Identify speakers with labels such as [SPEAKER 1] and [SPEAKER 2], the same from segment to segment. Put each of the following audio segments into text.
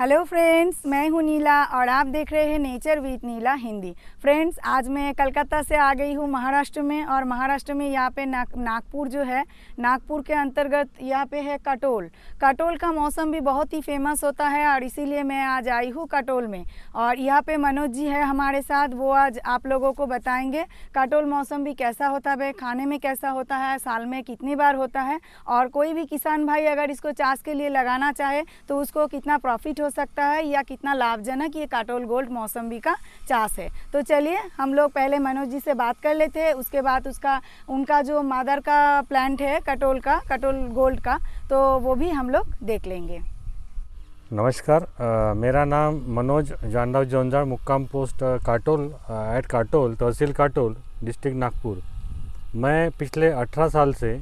[SPEAKER 1] Hello friends मैं हूं नीला और आप देख रहे हैं nature with Neela Hindi friends आज मैं कलकत्ता से आ गई हूं महाराष्ट्र में और महाराष्ट्र में यहाँ पे नाग नागपुर जो है नागपुर के अंतर्गत यहाँ पे है कटोल कटोल का मौसम भी बहुत ही फेमस होता है और इसीलिए मैं आज आई हूँ कटोल में और यहाँ पे मनोज जी है हमारे साथ वो आज आप लोगों को बताएँगे कटोल मौसम भी कैसा होता है खाने में कैसा होता है साल में कितनी बार होता है और कोई भी किसान भाई अगर इसको चास के लिए लगाना चाहे तो उसको कितना प्रॉफिट हो सकता है या कितना लाभजनक ये काटोल गोल्ड मौसम्बी का चास है तो चलिए हम लोग पहले मनोज जी से बात कर लेते हैं उसके बाद उसका उनका जो मादर का प्लांट है कटोल का कटोल गोल्ड का तो वो भी हम लोग देख लेंगे
[SPEAKER 2] नमस्कार आ, मेरा नाम मनोज जानराव जोंजाळ मुक्काम पोस्ट काटोल एट काटोल तहसील काटोल डिस्ट्रिक्ट नागपुर मैं पिछले 18 साल से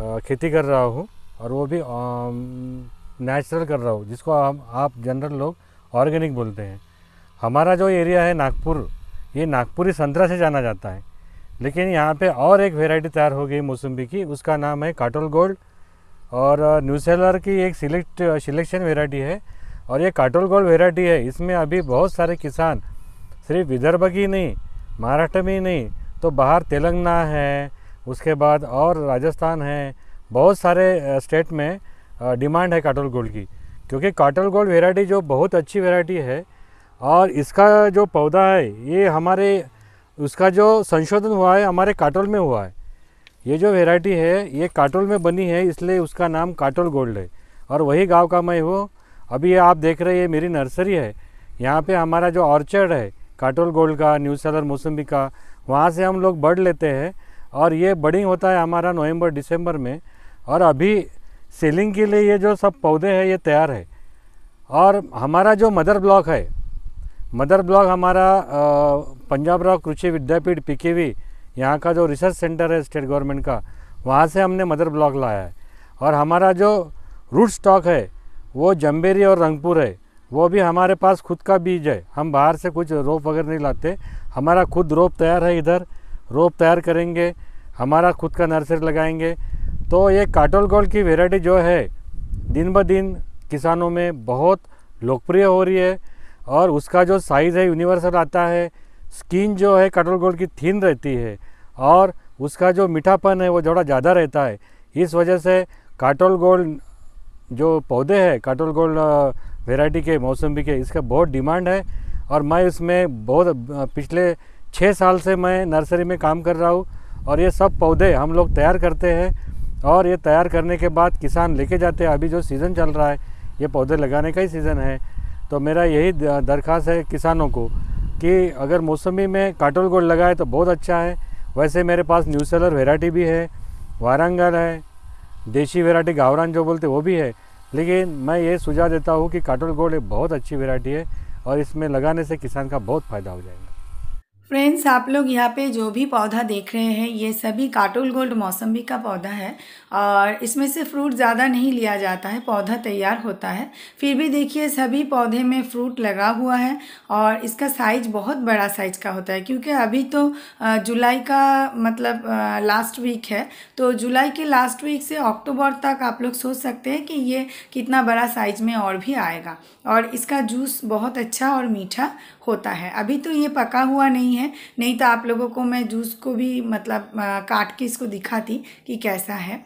[SPEAKER 2] आ, खेती कर रहा हूँ और वो भी नेचुरल कर रहा हूँ जिसको हम आप जनरल लोग ऑर्गेनिक बोलते हैं हमारा जो एरिया है नागपुर ये नागपुरी संतरा से जाना जाता है लेकिन यहाँ पे और एक वेराइटी तैयार हो गई मौसम्बी की उसका नाम है काटोल गोल्ड और न्यूसेलर की एक सिलेक्ट सिलेक्शन वेराइटी है और ये काटोल गोल्ड वेराइटी है इसमें अभी बहुत सारे किसान सिर्फ विदर्भ की नहीं महाराष्ट्र में ही नहीं तो बाहर तेलंगाना है उसके बाद और राजस्थान है बहुत सारे स्टेट में डिमांड है काटल गोल्ड की क्योंकि काटल गोल्ड वेराइटी जो बहुत अच्छी वेराइटी है और इसका जो पौधा है ये हमारे उसका जो संशोधन हुआ है हमारे काटोल में हुआ है ये जो वेराइटी है ये काटोल में बनी है इसलिए उसका नाम काटोल गोल्ड है और वही गांव का मैं हूँ अभी ये आप देख रहे हैं ये मेरी नर्सरी है यहाँ पे हमारा जो ऑर्चर्ड है काटोल गोल्ड का न्यू सलर मौसम्बी का वहाँ से हम लोग बर्ड लेते हैं और ये बडिंग होता है हमारा नवम्बर दिसंबर में और अभी सेलिंग के लिए ये जो सब पौधे हैं ये तैयार है और हमारा जो मदर ब्लॉक है मदर ब्लॉक हमारा पंजाब राव कृषि विद्यापीठ वी यहाँ का जो रिसर्च सेंटर है स्टेट गवर्नमेंट का वहाँ से हमने मदर ब्लॉक लाया है और हमारा जो रूट स्टॉक है वो जम्बेरी और रंगपुर है वो भी हमारे पास खुद का बीज है हम बाहर से कुछ रोप वगैरह नहीं लाते हमारा खुद रोप तैयार है इधर रोप तैयार करेंगे हमारा खुद का नर्सरी लगाएंगे तो ये काटोल गोल्ड की वेराइटी जो है दिन ब दिन किसानों में बहुत लोकप्रिय हो रही है और उसका जो साइज़ है यूनिवर्सल आता है स्किन जो है काटोल गोल्ड की थीन रहती है और उसका जो मीठापन है वो थोड़ा ज़्यादा रहता है इस वजह से काटोल गोल्ड जो पौधे हैं काटोल गोल्ड वेराइटी के मौसमी के इसका बहुत डिमांड है और मैं इसमें बहुत पिछले छः साल से मैं नर्सरी में काम कर रहा हूँ और ये सब पौधे हम लोग तैयार करते हैं और ये तैयार करने के बाद किसान लेके जाते हैं अभी जो सीज़न चल रहा है ये पौधे लगाने का ही सीज़न है तो मेरा यही दरख्वास्त है किसानों को कि अगर मौसमी में काटोल गोल्ड लगाए तो बहुत अच्छा है वैसे मेरे पास न्यू सेलर वेराइटी भी है वारंगल है देशी वेराइटी गावरान जो बोलते वो भी है लेकिन मैं ये सुझाव देता हूँ कि काटोल गोल्ड एक बहुत अच्छी वेराइटी है और इसमें लगाने से किसान का बहुत फ़ायदा हो जाएगा
[SPEAKER 1] फ्रेंड्स आप लोग यहाँ पे जो भी पौधा देख रहे हैं ये सभी काटोल गोल्ड मौसम्बी का पौधा है और इसमें से फ्रूट ज़्यादा नहीं लिया जाता है पौधा तैयार होता है फिर भी देखिए सभी पौधे में फ्रूट लगा हुआ है और इसका साइज बहुत बड़ा साइज का होता है क्योंकि अभी तो जुलाई का मतलब लास्ट वीक है तो जुलाई के लास्ट वीक से अक्टूबर तक आप लोग सोच सकते हैं कि ये कितना बड़ा साइज में और भी आएगा और इसका जूस बहुत अच्छा और मीठा होता है अभी तो ये पका हुआ नहीं नहीं है नहीं तो आप लोगों को मैं जूस को भी मतलब काट के इसको दिखाती कि कैसा है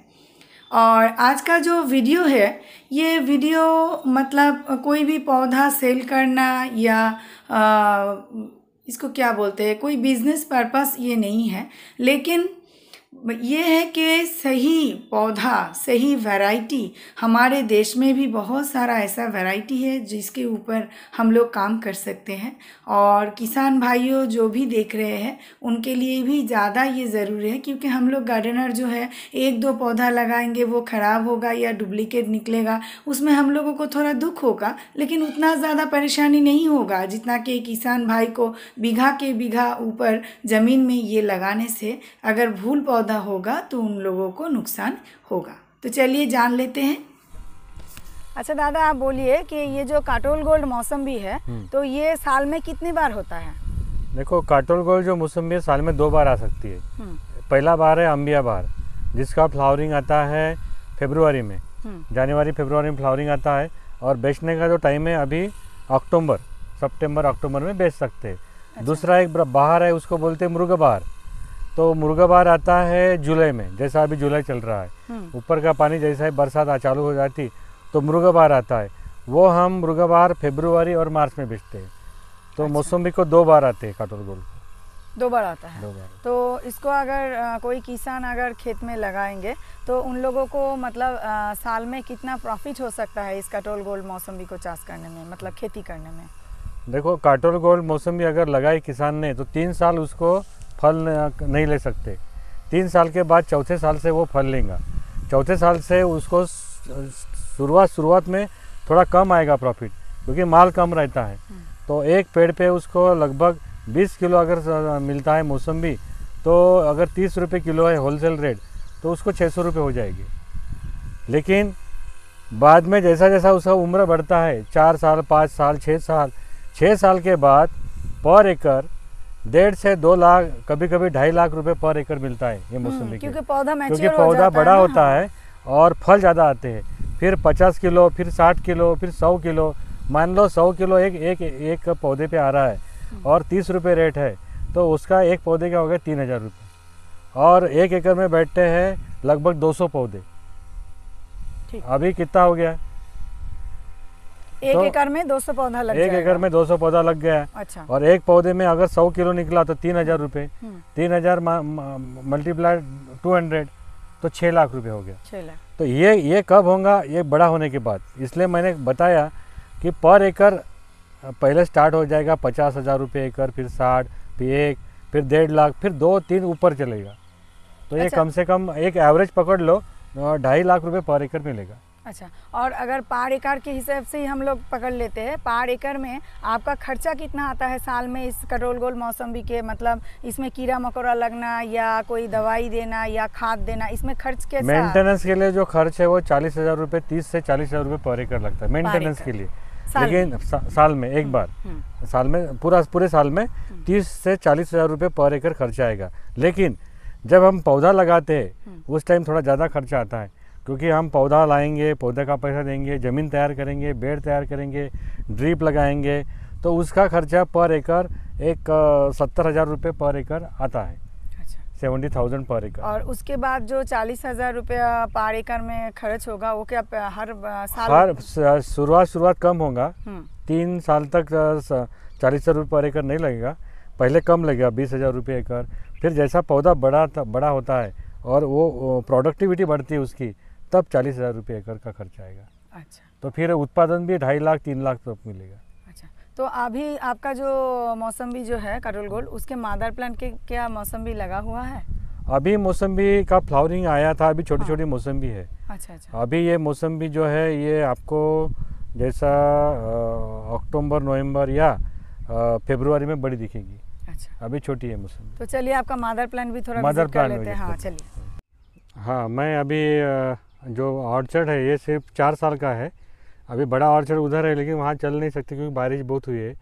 [SPEAKER 1] और आज का जो वीडियो है ये वीडियो मतलब कोई भी पौधा सेल करना या आ, इसको क्या बोलते हैं कोई बिजनेस पर्पस ये नहीं है लेकिन ये है कि सही पौधा सही वैरायटी हमारे देश में भी बहुत सारा ऐसा वैरायटी है जिसके ऊपर हम लोग काम कर सकते हैं और किसान भाइयों जो भी देख रहे हैं उनके लिए भी ज़्यादा ये ज़रूरी है क्योंकि हम लोग गार्डनर जो है एक दो पौधा लगाएंगे वो ख़राब होगा या डुप्लिकेट निकलेगा उसमें हम लोगों को थोड़ा दुख होगा लेकिन उतना ज़्यादा परेशानी नहीं होगा जितना कि किसान भाई को बीघा के बीघा ऊपर ज़मीन में ये लगाने से अगर भूल पौधा पौधा होगा तो उन लोगों को नुकसान होगा तो चलिए जान लेते हैं अच्छा दादा आप बोलिए कि ये जो काटोल गोल्ड मौसम भी है हम्म। तो ये साल में कितनी बार होता है
[SPEAKER 2] देखो काटोल गोल्ड जो मौसम भी है साल में दो बार आ सकती है हम्म। पहला बार है अम्बिया बार जिसका फ्लावरिंग आता है फेब्रुवरी में हम्म। जनवरी फेब्रुवरी में फ्लावरिंग आता है और बेचने का जो टाइम है अभी अक्टूबर सितंबर अक्टूबर में बेच सकते हैं अच्छा। दूसरा एक बाहर है उसको बोलते हैं मृग बहार तो मुर्गाबार आता है जुलाई में जैसा अभी जुलाई चल रहा है हम्म। ऊपर का पानी जैसा ही बरसात चालू हो जाती तो मुर्गाबार आता है वो हम मुर्गाबार फेब्रुवरी और मार्च में बेचते हैं तो अच्छा। मौसमी को दो बार आते हैं काटोल गोल
[SPEAKER 1] दो बार आता है बार। तो इसको अगर कोई किसान अगर खेत में लगाएंगे तो उन लोगों को मतलब आ, साल में कितना प्रॉफिट हो सकता है इस काटोल गोल मौसमी को चाष करने में मतलब खेती करने में
[SPEAKER 2] देखो काटोल गोल मौसमी अगर लगाए किसान ने तो तीन साल उसको फल नहीं ले सकते तीन साल के बाद चौथे साल से वो फल लेगा चौथे साल से उसको शुरुआत शुरुआत में थोड़ा कम आएगा प्रॉफिट क्योंकि माल कम रहता है हम्म। तो एक पेड़ पे उसको लगभग 20 किलो अगर मिलता है मौसमी तो अगर तीस रुपये किलो है होलसेल रेट तो उसको छः सौ रुपये हो जाएगी लेकिन बाद में जैसा जैसा उसका उम्र बढ़ता है चार साल पाँच साल छः साल छः साल के बाद पर एकड़ डेढ़ से दो लाख कभी कभी ढाई लाख रुपए पर एकड़ मिलता है ये हम्म, मौसमी क्योंकि
[SPEAKER 1] पौधा क्योंकि पौधा हो बड़ा होता
[SPEAKER 2] है और फल ज़्यादा आते हैं फिर पचास किलो फिर साठ किलो फिर सौ किलो मान लो सौ किलो एक एक एक पौधे पे आ रहा है हम्म। और तीस रुपये रेट है तो उसका एक पौधे का हो गया तीन हज़ार रुपये और एक एकड़ में बैठते हैं लगभग दो पौधे अभी कितना हो गया
[SPEAKER 1] एक तो एकड़ में 200 पौधा लग एक एकड़ में
[SPEAKER 2] 200 पौधा लग गया है अच्छा और एक पौधे में अगर 100 किलो निकला तो तीन हजार रूपए हम्म। तीन हजार मल्टीप्लाई टू हंड्रेड तो छह लाख रुपए हो गया तो ये ये कब होगा ये बड़ा होने के बाद इसलिए मैंने बताया कि पर एकड़ पहले स्टार्ट हो जाएगा पचास हज़ार रूपए एकड़ फिर साठ फिर एक फिर डेढ़ लाख फिर दो तीन ऊपर चलेगा तो ये अच्छा। कम से कम एक एवरेज पकड़ लो ढाई लाख रुपए पर एकड़ मिलेगा
[SPEAKER 1] अच्छा और अगर पार एकड़ के हिसाब से ही हम लोग पकड़ लेते हैं पार एकड़ में आपका खर्चा कितना आता है साल में इस कटोल गोल मौसम भी के मतलब इसमें कीड़ा मकोड़ा लगना या कोई दवाई देना या खाद देना इसमें खर्च कैसा मेंटेनेंस
[SPEAKER 2] के लिए जो खर्च है वो चालीस हजार रुपये तीस से चालीस हजार रुपये पर एकड़ लगता है मेंटेनेंस के लिए लेकिन सा, साल में एक हम्म, बार हम्म। साल में पूरा पूरे साल में हम्म। तीस से चालीस हजार रुपये पर एकड़ खर्चा आएगा लेकिन जब हम पौधा लगाते हैं उस टाइम थोड़ा ज़्यादा खर्चा आता है क्योंकि हम पौधा लाएंगे पौधे का पैसा देंगे ज़मीन तैयार करेंगे बेड तैयार करेंगे ड्रिप लगाएंगे तो उसका खर्चा पर एकड़ एक सत्तर हज़ार रुपये पर एकड़ आता है अच्छा। सेवेंटी थाउजेंड पर एकड़ और
[SPEAKER 1] उसके बाद जो चालीस हजार रुपया पर एकड़ में खर्च होगा वो क्या हर साल
[SPEAKER 2] हर शुरुआत शुरुआत कम होगा हम्म। तीन साल तक चालीस हजार रुपये पर एकड़ नहीं लगेगा पहले कम लगेगा बीस हजार रुपये एकड़ फिर जैसा पौधा बड़ा बड़ा होता है और वो प्रोडक्टिविटी बढ़ती है उसकी तब चालीस हज़ार रुपये एकड़ का खर्च आएगा अच्छा तो फिर उत्पादन भी ढाई लाख तीन लाख तक मिलेगा
[SPEAKER 1] अच्छा तो अभी आपका जो मौसम भी जो है कटोल गोल्ड उसके मादर प्लांट के क्या मौसम भी लगा हुआ है
[SPEAKER 2] अभी मौसम्बी का फ्लावरिंग आया था अभी छोटी हाँ। छोटी मौसम्बी है अच्छा अच्छा अभी ये मौसम्बी जो है ये आपको जैसा अक्टूबर नवंबर या फेब्रुवरी में बड़ी दिखेगी अच्छा अभी छोटी है मौसम
[SPEAKER 1] तो चलिए आपका मादर प्लांट भी थोड़ा मादर प्लांट लेते हैं हाँ चलिए
[SPEAKER 2] हाँ मैं अभी आ, जो ऑर्चर्ड है ये सिर्फ चार साल का है अभी बड़ा ऑर्चर्ड उधर है लेकिन वहाँ चल नहीं सकते क्योंकि बारिश बहुत हुई है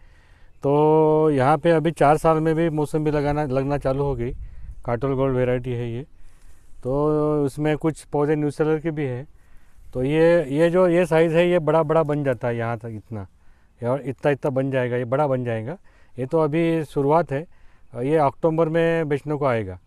[SPEAKER 2] तो यहाँ पे अभी चार साल में भी मौसम भी लगाना लगना चालू हो गई काटोल गोल्ड वेराइटी है ये तो उसमें कुछ पौधे न्यू के भी है तो ये ये जो ये साइज़ है ये बड़ा बड़ा बन जाता है यहाँ तक इतना और इतना इतना बन जाएगा ये बड़ा बन जाएगा ये तो अभी शुरुआत है ये अक्टूबर में बेचने को आएगा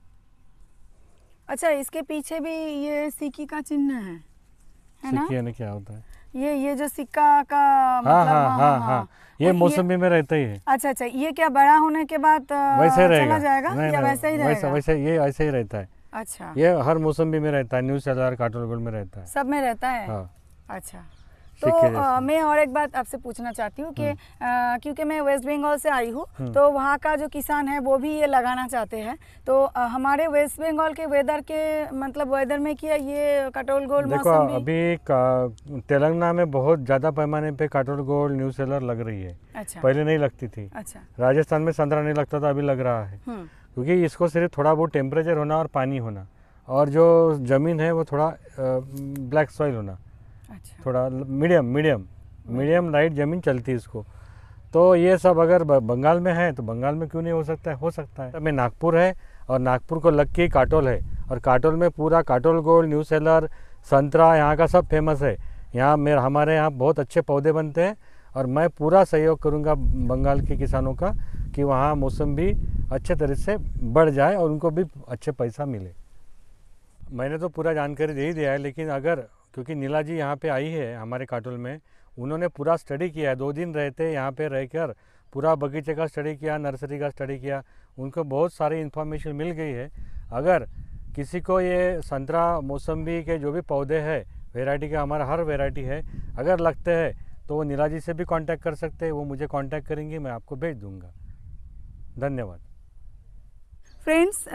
[SPEAKER 1] अच्छा इसके पीछे भी ये सिक्की का चिन्ह है है सिक्की ना? क्या होता है ये ये जो सिक्का का मतलब हाँ हाँ हाँ हाँ हाँ, हाँ।, हाँ। ये मौसमी
[SPEAKER 2] में रहता ही है
[SPEAKER 1] अच्छा अच्छा ये क्या बड़ा होने के बाद वैसे रहेगा जाएगा नहीं, या वैसे ही रहेगा वैसे,
[SPEAKER 2] ये ऐसे ही रहता है अच्छा ये हर मौसमी में रहता है न्यूज हजार काटोलगढ़ में रहता है
[SPEAKER 1] सब में रहता है हाँ अच्छा तो आ, मैं और एक बात आपसे पूछना चाहती हूँ कि हम्म। क्योंकि मैं वेस्ट बंगाल से आई हूँ हम्म। तो वहाँ का जो किसान है वो भी ये लगाना चाहते हैं तो आ, हमारे वेस्ट बंगाल के वेदर के मतलब वेदर में क्या ये कटोल गोल देखो
[SPEAKER 2] अभी तेलंगाना में बहुत ज़्यादा पैमाने पे कटोल गोल न्यू सेलर लग रही है अच्छा। पहले नहीं लगती थी अच्छा। राजस्थान में संतरा नहीं लगता था अभी लग रहा है हम्म। क्योंकि इसको सिर्फ थोड़ा बहुत टेम्परेचर होना और पानी होना और जो ज़मीन है वो थोड़ा ब्लैक सॉइल होना अच्छा। थोड़ा मीडियम मीडियम मीडियम लाइट ज़मीन चलती है इसको तो ये सब अगर बंगाल में है तो बंगाल में क्यों नहीं हो सकता है हो सकता है मैं नागपुर है और नागपुर को लग के काटोल है और काटोल में पूरा काटोल गोल्ड न्यू सेलर संतरा यहाँ का सब फेमस है यहाँ मेरे हमारे यहाँ बहुत अच्छे पौधे बनते हैं और मैं पूरा सहयोग करूँगा बंगाल के किसानों का कि वहाँ मौसम भी अच्छे तरह से बढ़ जाए और उनको भी अच्छे पैसा मिले मैंने तो पूरा जानकारी दे ही दिया है लेकिन अगर क्योंकि नीला जी यहाँ पे आई है हमारे काटोल में उन्होंने पूरा स्टडी किया है दो दिन रहते यहाँ पे रहकर पूरा बगीचे का स्टडी किया नर्सरी का स्टडी किया उनको बहुत सारी इन्फॉर्मेशन मिल गई है अगर किसी को ये संतरा मौसम्बी के जो भी पौधे है वेराइटी के हमारा हर वेराइटी है अगर लगते हैं तो वो नीला जी से भी कॉन्टैक्ट कर सकते हैं वो मुझे कॉन्टैक्ट करेंगे मैं आपको भेज दूँगा धन्यवाद
[SPEAKER 1] फ्रेंड्स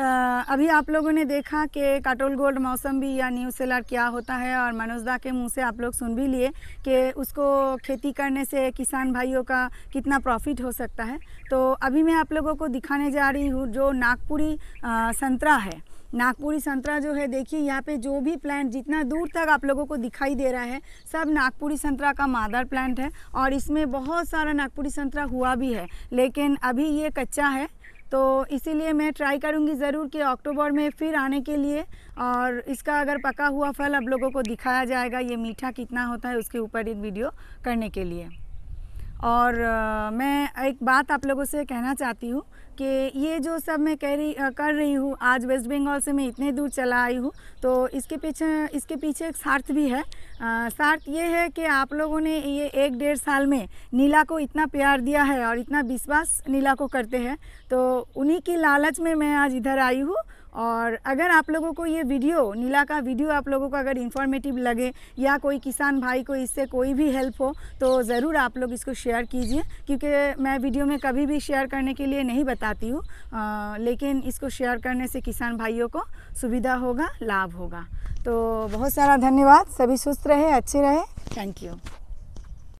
[SPEAKER 1] अभी आप लोगों ने देखा कि काटोल गोल्ड मौसम भी या न्यू सेलर क्या होता है और मनोजदा के मुंह से आप लोग सुन भी लिए कि उसको खेती करने से किसान भाइयों का कितना प्रॉफिट हो सकता है तो अभी मैं आप लोगों को दिखाने जा रही हूँ जो नागपुरी संतरा है नागपुरी संतरा जो है देखिए यहाँ पे जो भी प्लांट जितना दूर तक आप लोगों को दिखाई दे रहा है सब नागपुरी संतरा का मादर प्लांट है और इसमें बहुत सारा नागपुरी संतरा हुआ भी है लेकिन अभी ये कच्चा है तो इसीलिए मैं ट्राई करूँगी ज़रूर कि अक्टूबर में फिर आने के लिए और इसका अगर पका हुआ फल आप लोगों को दिखाया जाएगा ये मीठा कितना होता है उसके ऊपर एक वीडियो करने के लिए और आ, मैं एक बात आप लोगों से कहना चाहती हूँ कि ये जो सब मैं कह रही आ, कर रही हूँ आज वेस्ट बंगाल से मैं इतने दूर चला आई हूँ तो इसके पीछे इसके पीछे एक सार्थ भी है सार्थ ये है कि आप लोगों ने ये एक डेढ़ साल में नीला को इतना प्यार दिया है और इतना विश्वास नीला को करते हैं तो उन्हीं की लालच में मैं आज इधर आई हूँ और अगर आप लोगों को ये वीडियो नीला का वीडियो आप लोगों को अगर इन्फॉर्मेटिव लगे या कोई किसान भाई को इससे कोई भी हेल्प हो तो ज़रूर आप लोग इसको शेयर कीजिए क्योंकि मैं वीडियो में कभी भी शेयर करने के लिए नहीं बताती हूँ लेकिन इसको शेयर करने से किसान भाइयों को सुविधा होगा लाभ होगा तो बहुत सारा धन्यवाद सभी सुस्त रहे अच्छे रहे थैंक यू